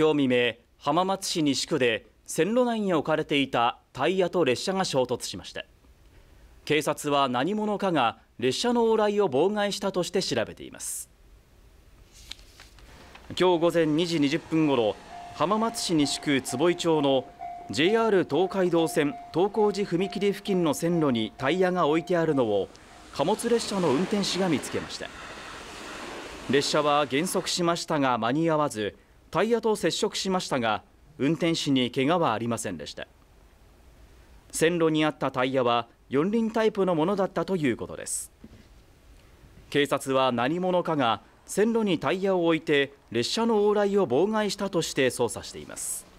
今日未明浜松市西区で線路内に置かれていたタイヤと列車が衝突しました警察は何者かが列車の往来を妨害したとして調べています今日午前2時20分ごろ浜松市西区坪井町の JR 東海道線東光寺踏切付近の線路にタイヤが置いてあるのを貨物列車の運転士が見つけました列車は減速しましたが間に合わずタイヤと接触しましたが運転士に怪我はありませんでした線路にあったタイヤは四輪タイプのものだったということです警察は何者かが線路にタイヤを置いて列車の往来を妨害したとして捜査しています